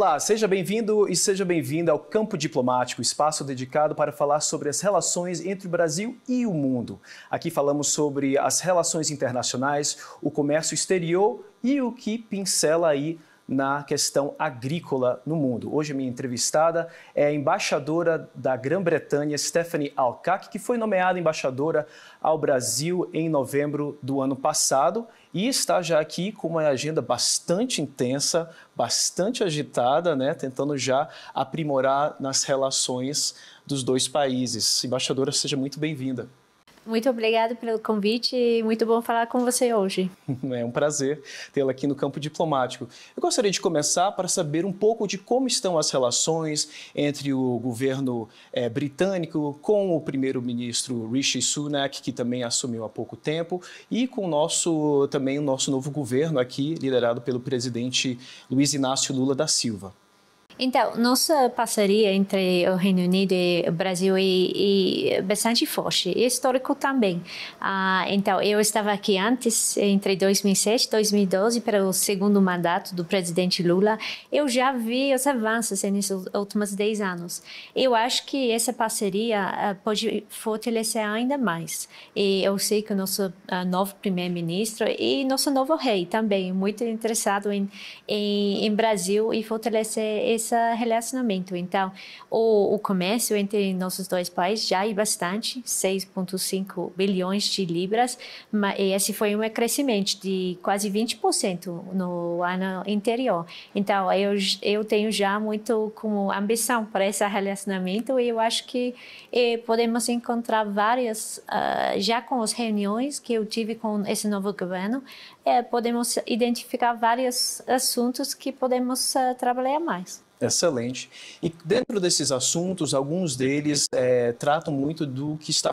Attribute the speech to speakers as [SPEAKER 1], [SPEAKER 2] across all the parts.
[SPEAKER 1] Olá, seja bem-vindo e seja bem-vinda ao Campo Diplomático, espaço dedicado para falar sobre as relações entre o Brasil e o mundo. Aqui falamos sobre as relações internacionais, o comércio exterior e o que pincela aí na questão agrícola no mundo. Hoje, minha entrevistada é a embaixadora da Grã-Bretanha, Stephanie Alcac, que foi nomeada embaixadora ao Brasil em novembro do ano passado e está já aqui com uma agenda bastante intensa, bastante agitada, né? tentando já aprimorar nas relações dos dois países. Embaixadora, seja muito bem-vinda.
[SPEAKER 2] Muito obrigado pelo convite e muito bom falar com você hoje.
[SPEAKER 1] É um prazer tê-la aqui no campo diplomático. Eu gostaria de começar para saber um pouco de como estão as relações entre o governo é, britânico com o primeiro-ministro Rishi Sunak, que também assumiu há pouco tempo, e com o nosso também o nosso novo governo aqui liderado pelo presidente Luiz Inácio Lula da Silva.
[SPEAKER 2] Então, nossa parceria entre o Reino Unido e o Brasil é, é bastante forte, e é histórico também. Ah, então, eu estava aqui antes, entre 2007 e 2012, para o segundo mandato do presidente Lula. Eu já vi os avanços nesses últimos 10 anos. Eu acho que essa parceria ah, pode fortalecer ainda mais. E eu sei que o nosso ah, novo primeiro-ministro e nosso novo rei também, muito interessado em, em, em Brasil e fortalecer esse esse relacionamento. Então, o, o comércio entre nossos dois países já é bastante, 6,5 bilhões de libras, mas esse foi um crescimento de quase 20% no ano anterior. Então, eu, eu tenho já muito como ambição para esse relacionamento e eu acho que eh, podemos encontrar várias, uh, já com as reuniões que eu tive com esse novo governo, é, podemos identificar vários assuntos que podemos uh, trabalhar mais.
[SPEAKER 1] Excelente. E dentro desses assuntos, alguns deles é, tratam muito do que está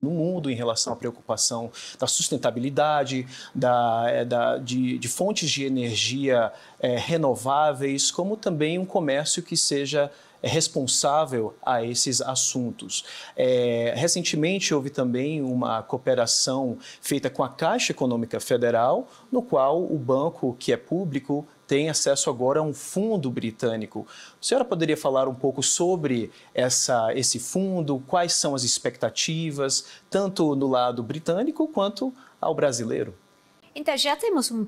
[SPEAKER 1] no mundo em relação à preocupação da sustentabilidade, da, eh, da de, de, fontes de energia é, renováveis, como também um comércio que seja é responsável a esses assuntos. É, recentemente houve também uma cooperação feita com a Caixa Econômica Federal, no qual o banco, que é público, tem acesso agora a um fundo britânico. A senhora poderia falar um pouco sobre essa, esse fundo, quais são as expectativas, tanto no lado britânico quanto ao brasileiro?
[SPEAKER 2] Então, já temos um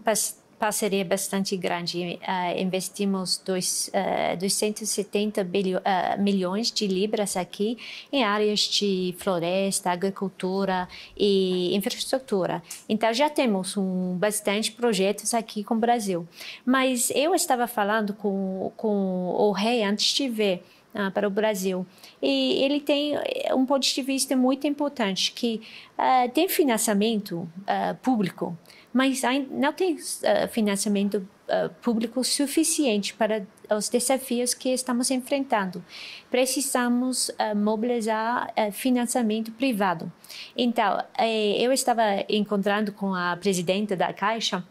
[SPEAKER 2] parceria bastante grande. Uh, investimos dois, uh, 270 uh, milhões de libras aqui em áreas de floresta, agricultura e infraestrutura. Então já temos um, bastante projetos aqui com o Brasil. Mas eu estava falando com, com o rei antes de ver ah, para o Brasil. E ele tem eh, um ponto de vista muito importante, que uh, tem financiamento uh, público, mas não tem ah, financiamento ah, público suficiente para os desafios que estamos enfrentando. Precisamos ah, mobilizar financiamento privado. Então, eh, eu estava encontrando com a presidenta da Caixa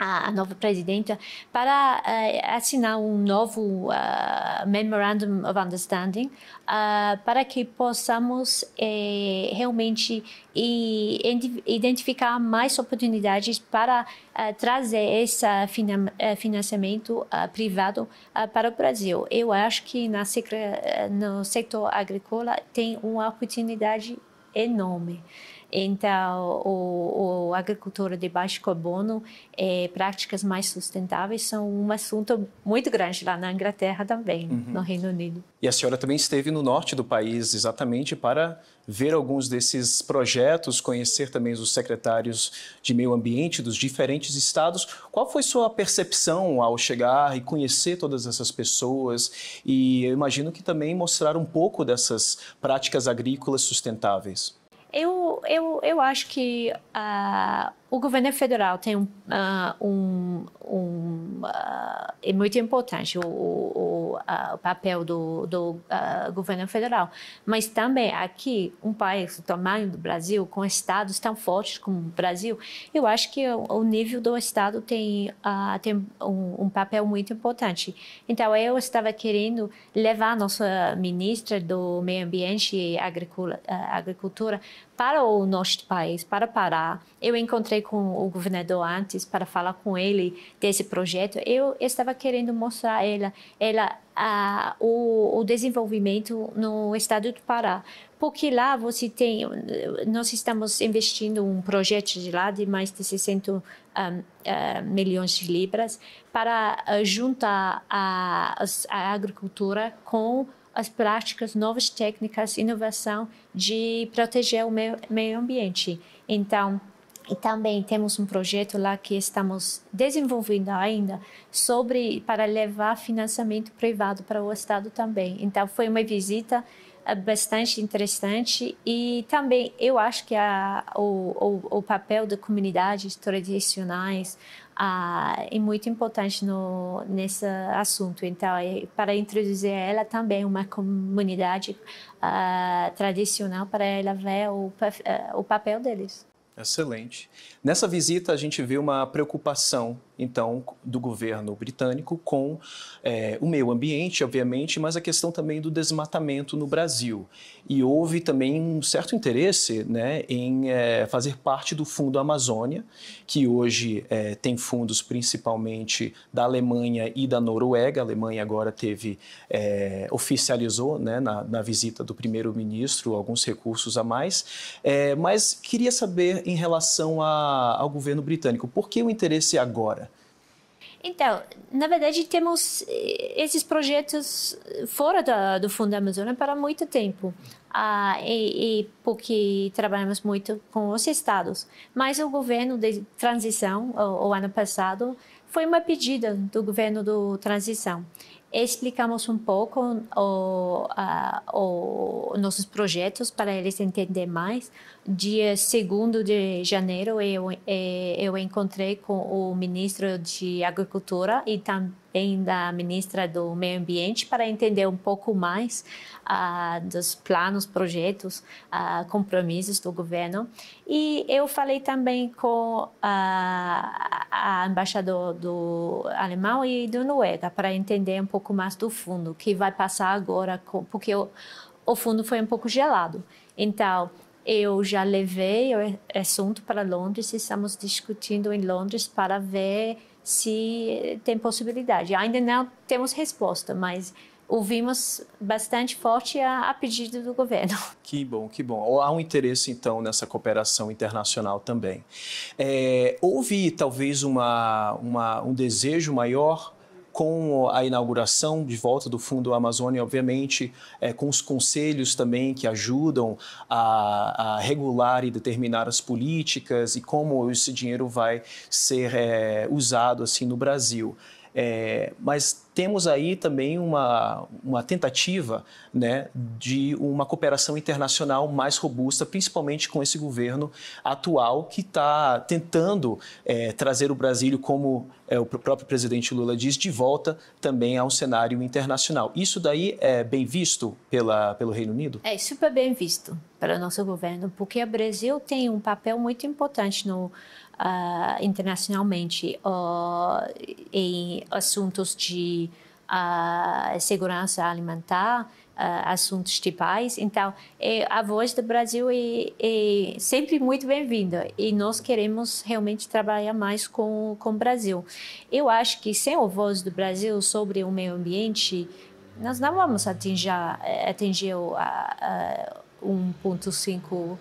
[SPEAKER 2] a nova presidenta para uh, assinar um novo uh, Memorandum of Understanding uh, para que possamos realmente identificar mais oportunidades para trazer esse financiamento privado para o Brasil. Eu acho que na, no setor agrícola tem uma oportunidade enorme. Então, o, o agricultura de baixo carbono e é, práticas mais sustentáveis são um assunto muito grande lá na Inglaterra também, uhum. no Reino Unido.
[SPEAKER 1] E a senhora também esteve no norte do país exatamente para ver alguns desses projetos, conhecer também os secretários de meio ambiente dos diferentes estados. Qual foi sua percepção ao chegar e conhecer todas essas pessoas? E eu imagino que também mostrar um pouco dessas práticas agrícolas sustentáveis.
[SPEAKER 2] Eu, eu, eu acho que a, o governo federal tem um, uh, um, um uh, é muito importante o, o, uh, o papel do, do governo federal, mas também aqui um país do tamanho do Brasil com estados tão fortes como o Brasil, eu acho que o, o nível do estado tem tem um, um, papel muito importante. Então eu estava querendo levar a nossa ministra do meio ambiente e agricultura para o nosso país, para Pará. Eu encontrei com o governador antes para falar com ele desse projeto. Eu estava querendo mostrar a ela, ela a, o, o desenvolvimento no estado do Pará, porque lá você tem, nós estamos investindo um projeto de lá de mais de 60 um, uh, milhões de libras para ah, juntar a, a agricultura com as práticas, novas técnicas, inovação de proteger o meio, meio ambiente. Então, e também temos um projeto lá que estamos desenvolvendo ainda sobre para levar financiamento privado para o estado também. Então foi uma visita eh, bastante interessante e também eu acho que a, o, o, o papel da comunidades tradicionais ah, é muito importante no, nesse assunto. Então, é para introduzir ela também é uma comunidade ah, tradicional para ela ver o, eh, o papel deles.
[SPEAKER 1] Excelente. Nessa visita, a gente vê uma preocupação então, do governo britânico com é, o meio ambiente, obviamente, mas a questão também do desmatamento no Brasil. E houve também um certo interesse né, em é, fazer parte do Fundo Amazônia, que hoje é, tem fundos principalmente da Alemanha e da Noruega. A Alemanha agora teve, é, oficializou né, na, na, visita do primeiro-ministro alguns recursos a mais. É, mas queria saber em relação a, ao governo britânico, por que o interesse agora?
[SPEAKER 2] Então, na verdade, temos eh, esses projetos fora da, do Fundo Amazônia para muito tempo, ah, e, e, porque trabalhamos muito com os estados. Mas o governo de transição, o, o ano passado, foi uma pedida do governo do transição explicamos um pouco o, a, o, nossos projetos para eles entender mais. Dia 2 de janeiro eu, é, eu encontrei com o ministro de Agricultura e também da ministra do Meio Ambiente para entender um pouco mais dos planos, projetos, compromissos do governo. E eu falei também com a, a embaixador do alemão e do Noruega para entender um pouco pouco mais do fundo, que vai passar agora, porque o, o fundo foi um pouco gelado. Então, eu já levei o assunto para Londres e estamos discutindo em Londres para ver se tem possibilidade. Ainda não temos resposta, mas ouvimos bastante forte a, a, pedido do governo.
[SPEAKER 1] Que bom, que bom. Há um interesse, então, nessa cooperação internacional também. É, houve, talvez, uma, uma, um desejo maior com a inauguração de volta do Fundo Amazônia, obviamente, é, com os conselhos também que ajudam a, a, regular e determinar as políticas e como esse dinheiro vai ser é, usado assim no Brasil. É, mas temos aí também uma, uma tentativa né, de uma cooperação internacional mais robusta, principalmente com esse governo atual que está tentando é, trazer o Brasil, como é, o próprio presidente Lula diz, de volta também a um cenário internacional. Isso daí é bem visto pela, pelo Reino Unido?
[SPEAKER 2] É super bem visto pelo nosso governo, porque o Brasil tem um papel muito importante no, uh, internacionalmente uh, em assuntos de uh, segurança alimentar, ah, assuntos de paz. Então, é, a voz do Brasil é, é sempre muito bem-vinda e nós queremos realmente trabalhar mais com, com o Brasil. Eu acho que sem a voz do Brasil sobre o meio ambiente, nós não vamos atingir, eh, atingir a, a 1,5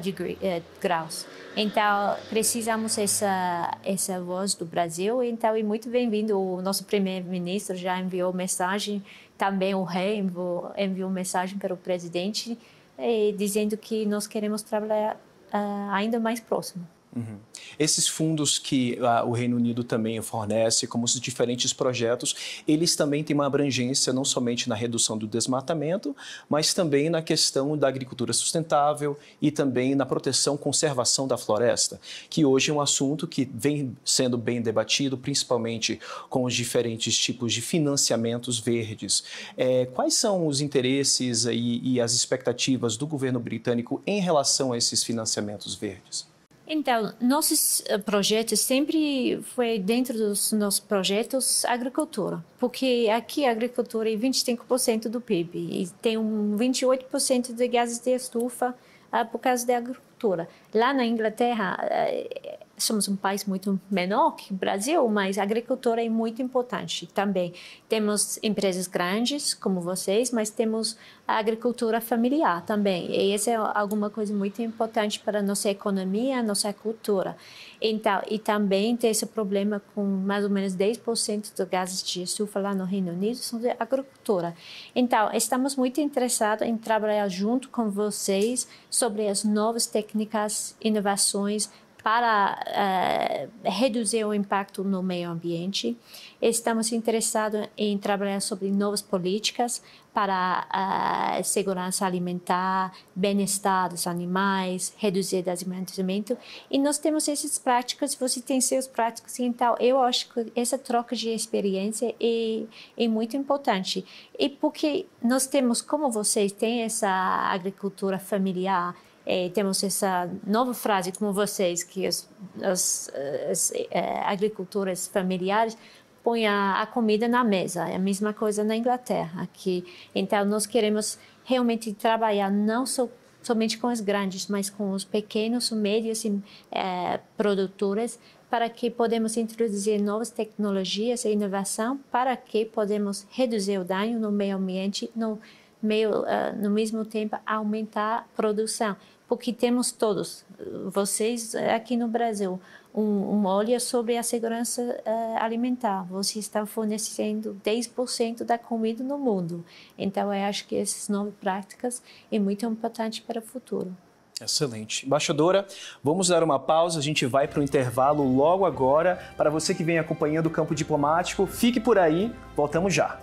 [SPEAKER 2] de eh, graus. Então, precisamos essa essa voz do Brasil. Então, e muito bem-vindo. O nosso primeiro-ministro já enviou mensagem, também o rei enviou, enviou mensagem para o presidente, eh, dizendo que nós queremos trabalhar uh, ainda mais próximo.
[SPEAKER 1] Uhum. Esses fundos que ah, o Reino Unido também fornece, como os diferentes projetos, eles também têm uma abrangência não somente na redução do desmatamento, mas também na questão da agricultura sustentável e também na proteção, e conservação da floresta, que hoje é um assunto que vem sendo bem debatido, principalmente com os diferentes tipos de financiamentos verdes. É, quais são os interesses e, e as expectativas do governo britânico em relação a esses financiamentos verdes?
[SPEAKER 2] Então, nossos eh, projetos sempre foi dentro dos nossos projetos agricultura, porque aqui a agricultura é 25% do PIB e tem um 28% de gases de estufa ah, por causa da agricultura. Lá na Inglaterra, eh, somos um país muito menor que o Brasil, mas a agricultura é muito importante também. Temos empresas grandes como vocês, mas temos a agricultura familiar também. E essa é alguma coisa muito importante para a nossa economia, a nossa cultura. Então, e também tem esse problema com mais ou menos 10% dos gases de estufa lá no Reino Unido são de agricultura. Então, estamos muito interessados em trabalhar junto com vocês sobre as novas técnicas, inovações para uh, reduzir o impacto no meio ambiente. Estamos interessados em trabalhar sobre novas políticas para uh, segurança alimentar, bem-estar dos animais, reduzir o desmatamento. E nós temos essas práticas, você tem seus práticos. Então, eu acho que essa troca de experiência é, é muito importante. E porque nós temos, como vocês têm essa agricultura familiar, é, temos essa nova frase como vocês que as, as, é, agricultoras familiares põem a, a, comida na mesa é a mesma coisa na Inglaterra que então nós queremos realmente trabalhar não so, somente com os grandes mas com os pequenos médios e é, produtores para que podemos introduzir novas tecnologias e inovação para que podemos reduzir o dano no meio ambiente no meio uh, no mesmo tempo aumentar a produção porque temos todos, vocês aqui no Brasil, um, um olho sobre a segurança uh, alimentar. você está fornecendo 10% da comida no mundo. Então, eu acho que essas novas práticas é muito importante para o futuro.
[SPEAKER 1] Excelente. Embaixadora, vamos dar uma pausa, a gente vai para o intervalo logo agora. Para você que vem acompanhando o campo diplomático, fique por aí, voltamos já.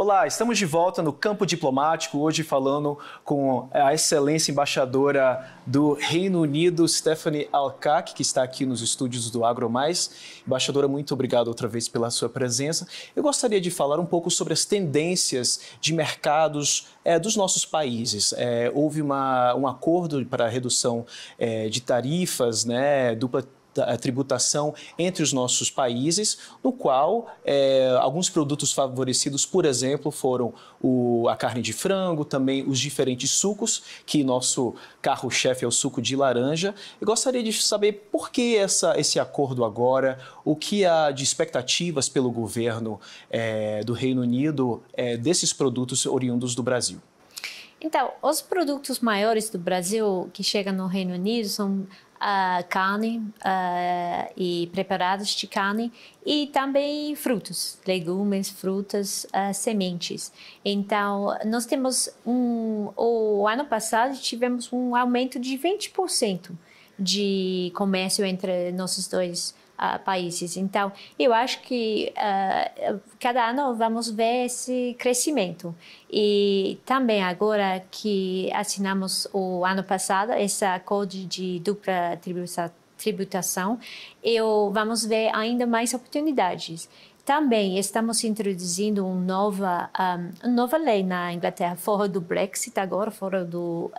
[SPEAKER 1] Olá, estamos de volta no campo diplomático, hoje falando com a excelência embaixadora do Reino Unido, Stephanie Alcac, que está aqui nos estúdios do Agro Mais. Embaixadora, muito obrigado outra vez pela sua presença. Eu gostaria de falar um pouco sobre as tendências de mercados é, dos nossos países. É, houve uma, um acordo para redução é, de tarifas, né, dupla a tributação entre os nossos países, no qual é, alguns produtos favorecidos, por exemplo, foram o, a carne de frango, também os diferentes sucos, que nosso carro-chefe é o suco de laranja. Eu gostaria de saber por que essa, esse acordo agora, o que há de expectativas pelo governo é, do Reino Unido é, desses produtos oriundos do Brasil.
[SPEAKER 2] Então, os produtos maiores do Brasil que chegam no Reino Unido são uh, carne uh, e preparados de carne e também frutos, legumes, frutas, uh, sementes. Então, nós temos um. O ano passado tivemos um aumento de 20% de comércio entre nossos dois uh, países. Então, eu acho que uh, cada ano vamos ver esse crescimento. E também agora que assinamos o ano passado esse acordo de dupla tributação, eu vamos ver ainda mais oportunidades. Também estamos introduzindo uma nova, um, nova lei na Inglaterra, fora do Brexit agora, fora da uh,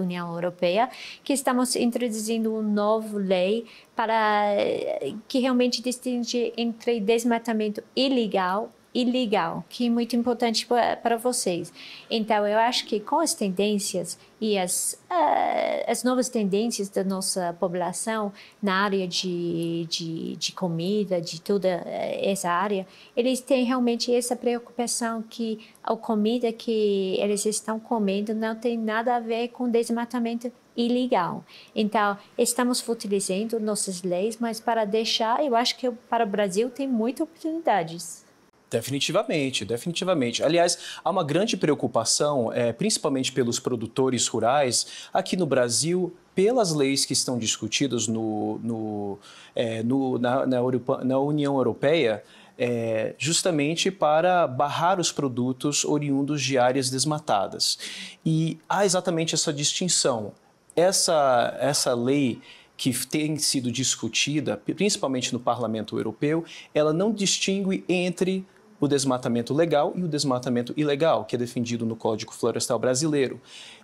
[SPEAKER 2] União Europeia, que estamos introduzindo uma nova lei para eh, que realmente distingue entre desmatamento ilegal ilegal, que é muito importante para vocês. Então, eu acho que com as tendências e as, uh, as novas tendências da nossa população na área de, de, de comida, de toda eh, essa área, eles têm realmente essa preocupação que a comida que eles estão comendo não tem nada a ver com desmatamento ilegal. Então, estamos fortalecendo nossas leis, mas para deixar, eu acho que para o Brasil tem muitas oportunidades.
[SPEAKER 1] Definitivamente, definitivamente. Aliás, há uma grande preocupação, é, principalmente pelos produtores rurais aqui no Brasil, pelas leis que estão discutidas no, no, é, no na, na, Europa, na União Europeia. É, justamente para barrar os produtos oriundos de áreas desmatadas. E há exatamente essa distinção. Essa, essa lei que tem sido discutida, principalmente no Parlamento Europeu, ela não distingue entre o desmatamento legal e o desmatamento ilegal, que é defendido no Código Florestal Brasileiro.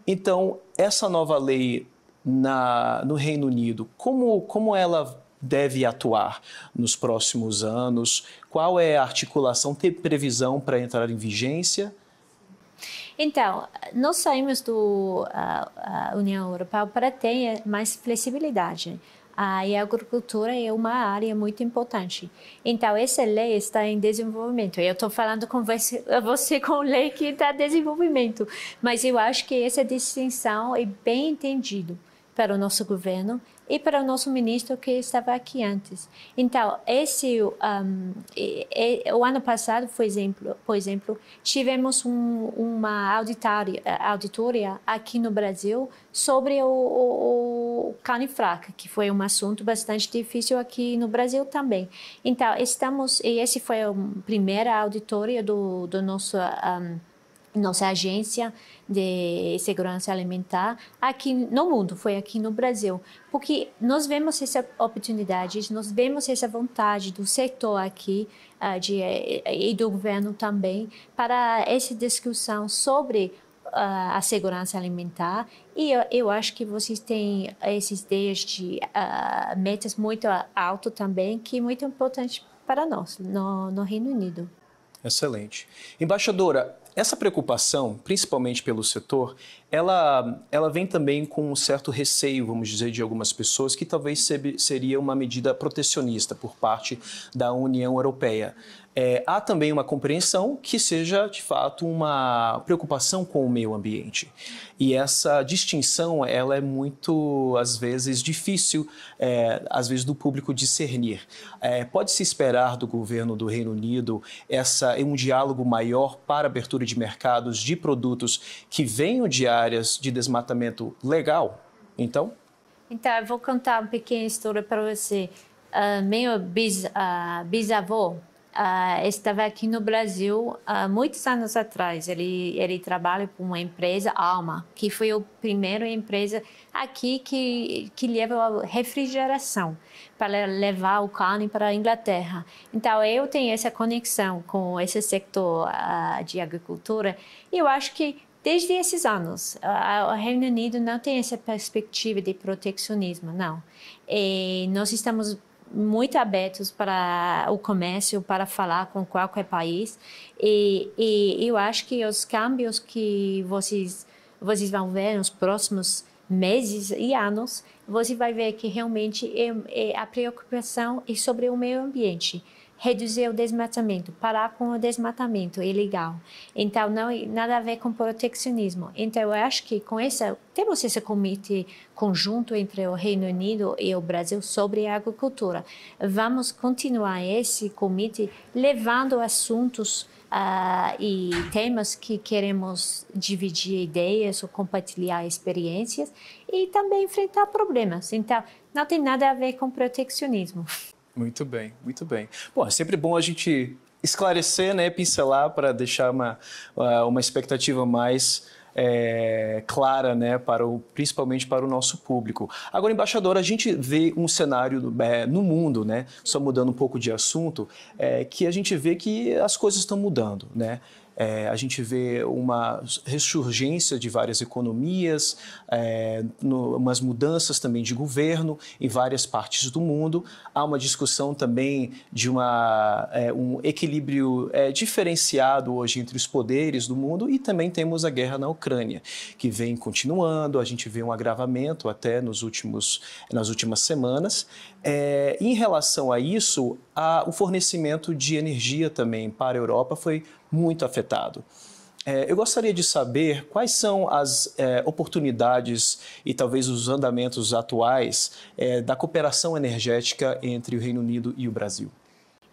[SPEAKER 1] Então, essa nova lei na, no Reino Unido, como, como ela deve atuar nos próximos anos? Qual é a articulação, Tem previsão para entrar em vigência?
[SPEAKER 2] Então, nós saímos da uh, União Europeia para ter mais flexibilidade. Ah, e a agricultura é uma área muito importante. Então, essa lei está em desenvolvimento. Eu estou falando com você com lei que está em desenvolvimento, mas eu acho que essa distinção é bem entendida para o nosso governo e para o nosso ministro que estava aqui antes. Então, esse um, o ano passado, por exemplo, por exemplo tivemos um, uma auditoria, auditoria aqui no Brasil sobre o, o, o canifraca, que foi um assunto bastante difícil aqui no Brasil também. Então, estamos e esse foi a primeira auditoria do, do nosso um, nossa agência de segurança alimentar aqui no mundo, foi aqui no Brasil, porque nós vemos essa oportunidade, nós vemos essa vontade do setor aqui ah, de, eh, e do governo também para essa discussão sobre ah, a segurança alimentar e eu, eu, acho que vocês têm esses ideias de uh, metas muito alto também que é muito importante para nós no, no Reino Unido.
[SPEAKER 1] Excelente, embaixadora. Essa preocupação, principalmente pelo setor, ela, ela vem também com um certo receio, vamos dizer, de algumas pessoas, que talvez seria uma medida protecionista por parte da União Europeia é, há também uma compreensão que seja de fato uma preocupação com o meio ambiente. E essa distinção ela é muito, às vezes, difícil, é, às vezes, do público discernir. É, Pode-se esperar do governo do Reino Unido essa, é, um diálogo maior para abertura de mercados de produtos que venham de áreas de desmatamento legal? Então?
[SPEAKER 2] Então, eu vou contar uma pequena história para você. Uh, meu bis, uh, bisavô uh, estava aqui no Brasil uh, muitos anos atrás. Ele ele trabalha para uma empresa Alma, que foi a primeira empresa aqui que que leva refrigeração para levar o carne para a Inglaterra. Então eu tenho essa conexão com esse setor uh, de agricultura. E eu acho que desde esses anos. O Reino Unido não tem essa perspectiva de protecionismo, não. E nós estamos muito abertos para o comércio, para falar com qualquer país. E, e eu acho que os câmbios que vocês, vocês vão ver nos próximos meses e anos, você vai ver que realmente é, é a preocupação é sobre o meio ambiente reduzir o desmatamento, parar com o desmatamento ilegal. Então, não nada a ver com proteccionismo. Então, eu acho que com essa, temos esse comitê conjunto entre o Reino Unido e o Brasil sobre a agricultura. Vamos continuar esse comitê levando assuntos Uh, e temas que queremos dividir ideias ou compartilhar experiências e também enfrentar problemas. Então, não tem nada a ver com proteccionismo.
[SPEAKER 1] Muito bem, muito bem. Bom, é sempre bom a gente esclarecer, né, pincelar para deixar uma, ah, uma expectativa mais é, clara, né, para o, principalmente para o nosso público. Agora, embaixador, a gente vê um cenário é, no mundo, né, só mudando um pouco de assunto, é, que a gente vê que as coisas estão mudando, né? É, a gente vê uma ressurgência de várias economias, é, no, umas mudanças também de governo em várias partes do mundo. Há uma discussão também de uma, é, um equilíbrio é, diferenciado hoje entre os poderes do mundo e também temos a guerra na Ucrânia, que vem continuando. A gente vê um agravamento até nos últimos, nas últimas semanas. É, em relação a isso, a, o fornecimento de energia também para a Europa foi muito afetado afetado. É, eu gostaria de saber quais são as é, oportunidades e talvez os andamentos atuais é, da cooperação energética entre o Reino Unido e o Brasil.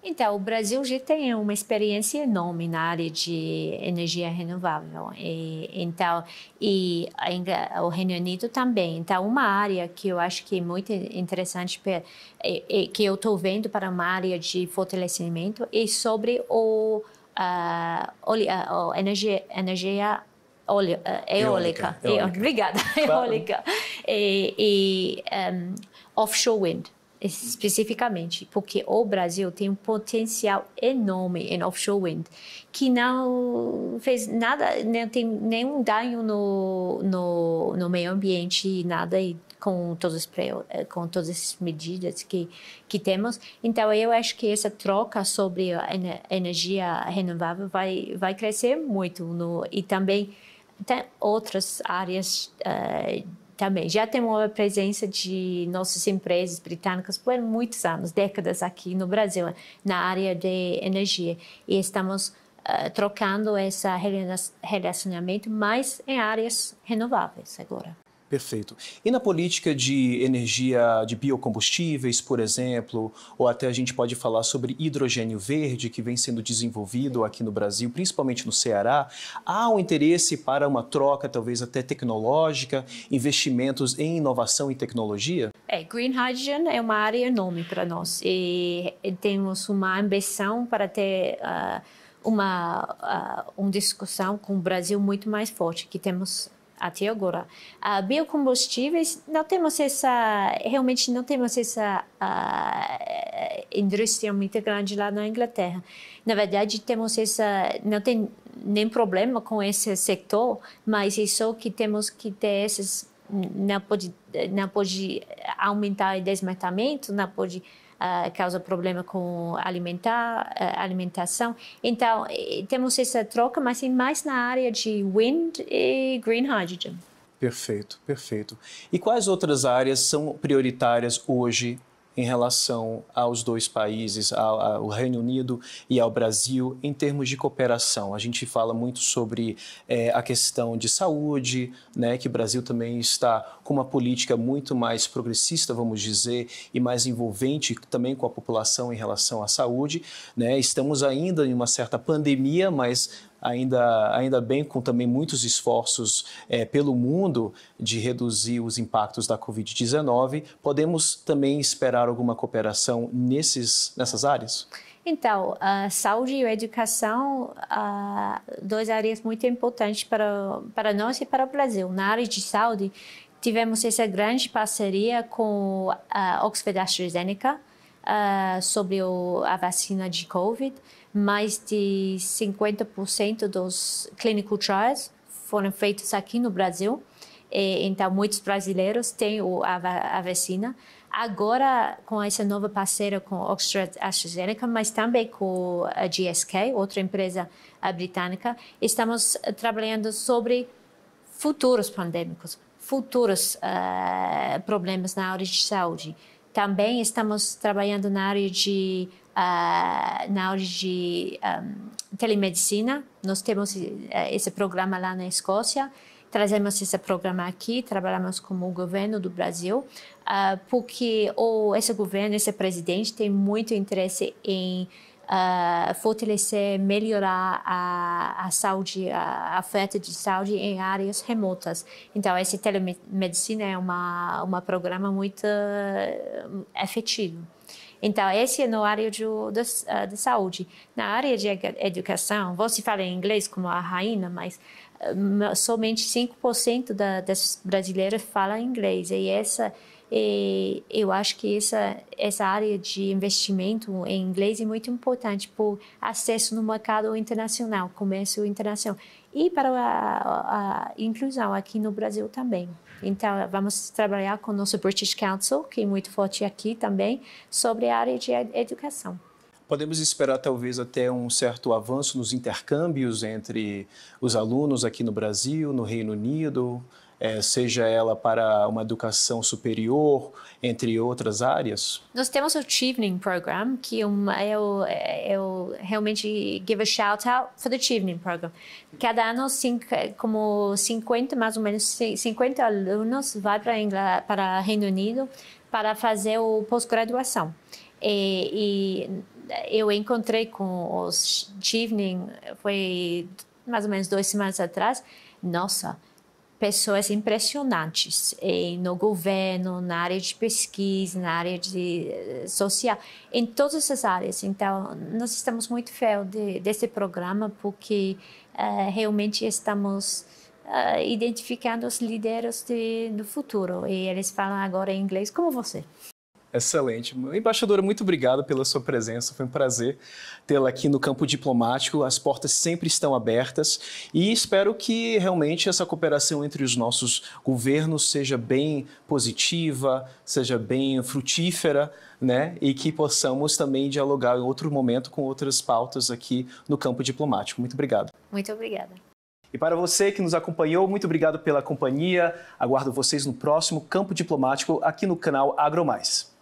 [SPEAKER 2] Então, o Brasil já tem uma experiência enorme na área de energia renovável. E, então, e o Reino Unido também. Então, uma área que eu acho que é muito interessante, per, é, é, que eu estou vendo para uma área de fortalecimento, é sobre o uh, olha, uh, energia, energia olha, uh, eh, eólica. eólica. eólica. Obrigada, eólica. E, e um, ehm, offshore wind especificamente, porque o Brasil tem um potencial enorme em offshore wind, que não fez nada, não tem nenhum dano no, no, no meio ambiente, nada e com todas eh, com todas as medidas que que temos. Então eu acho que essa troca sobre a energia renovável vai vai crescer muito no e também tem outras áreas uh, também. Já temos a presença de nossas empresas britânicas por muitos anos, décadas aqui no Brasil, na área de energia. E estamos uh, trocando esse relacionamento mais em áreas renováveis agora.
[SPEAKER 1] Perfeito. E na política de energia de biocombustíveis, por exemplo, ou até a gente pode falar sobre hidrogênio verde que vem sendo desenvolvido aqui no Brasil, principalmente no Ceará, há um interesse para uma troca, talvez até tecnológica, investimentos em inovação e tecnologia?
[SPEAKER 2] É, green hydrogen é uma área enorme para nós e temos uma ambição para ter uh, uma uh, uma discussão com o Brasil muito mais forte que temos até agora. Uh, biocombustíveis, não temos essa, realmente não temos essa uh, indústria muito grande lá na Inglaterra. Na verdade, temos essa, não tem nem problema com esse setor, mas é só que temos que ter esses, não pode, não pode aumentar o desmatamento, não pode uh, causa problema com alimentar, uh, eh, alimentação. Então, eh, temos essa troca, mas é mais na área de wind e green hydrogen.
[SPEAKER 1] Perfeito, perfeito. E quais outras áreas são prioritárias hoje em relação aos dois países, ao, ao Reino Unido e ao Brasil, em termos de cooperação? A gente fala muito sobre é, a questão de saúde, né, que o Brasil também está com uma política muito mais progressista, vamos dizer, e mais envolvente também com a população em relação à saúde. Né? Estamos ainda em uma certa pandemia, mas ainda, ainda bem com também muitos esforços é, pelo mundo de reduzir os impactos da Covid-19, podemos também esperar alguma cooperação nesses, nessas áreas?
[SPEAKER 2] Então, a saúde e a educação, a, duas áreas muito importantes para, para nós e para o Brasil. Na área de saúde, tivemos essa grande parceria com a Oxford AstraZeneca, uh, sobre o, a vacina de COVID. Mais de 50% dos clinical trials foram feitos aqui no Brasil. E, então, muitos brasileiros têm o, a, a vacina. Agora, com essa nova parceira com Oxford AstraZeneca, mas também com a GSK, outra empresa britânica, estamos trabalhando sobre futuros pandêmicos, futuros uh, problemas na área de saúde. Também estamos trabalhando na área de, uh, na área de um, ah, telemedicina. Nós temos eh, esse programa lá na Escócia trazemos esse programa aqui, trabalhamos com o governo do Brasil, ah, porque o, esse governo, esse presidente tem muito interesse em uh, fortalecer, melhorar a, a saúde, a oferta de saúde em áreas remotas. Então, esse telemedicina é uma uma programa muito eh, efetivo. Então, esse é no área de, de, ah, de, saúde. Na área de educação, você fala em inglês como a rainha, mas ah, somente 5% da, desses brasileiros falam inglês. E essa e eu acho que essa, essa área de investimento em inglês é muito importante por acesso no mercado internacional, comércio internacional e para a, a inclusão aqui no Brasil também. Então, vamos trabalhar com o nosso British Council, que é muito forte aqui também, sobre a área de educação.
[SPEAKER 1] Podemos esperar talvez até um certo avanço nos intercâmbios entre os alunos aqui no Brasil, no Reino Unido, é, seja ela para uma educação superior, entre outras áreas?
[SPEAKER 2] Nós temos o Chevening Program, que um, eu, eu realmente give a shout out for the Chevening Program. Cada ano, cinco, é, como 50, mais ou menos 50 alunos vai para Ingl... para Reino Unido para fazer o pós-graduação. E, e, eu encontrei com os Chevening, foi mais ou menos duas semanas atrás. Nossa, pessoas impressionantes eh, no governo, na área de pesquisa, na área de eh, social, em todas as áreas. Então, nós estamos muito fiel de, desse programa porque uh, realmente estamos uh, identificando os líderes de, do futuro e eles falam agora em inglês como você.
[SPEAKER 1] Excelente. Embaixadora, muito obrigado pela sua presença. Foi um prazer tê-la aqui no campo diplomático. As portas sempre estão abertas e espero que realmente essa cooperação entre os nossos governos seja bem positiva, seja bem frutífera, né? E que possamos também dialogar em outro momento com outras pautas aqui no campo diplomático. Muito obrigado.
[SPEAKER 2] Muito obrigada.
[SPEAKER 1] E para você que nos acompanhou, muito obrigado pela companhia. Aguardo vocês no próximo Campo Diplomático aqui no canal Agro Mais.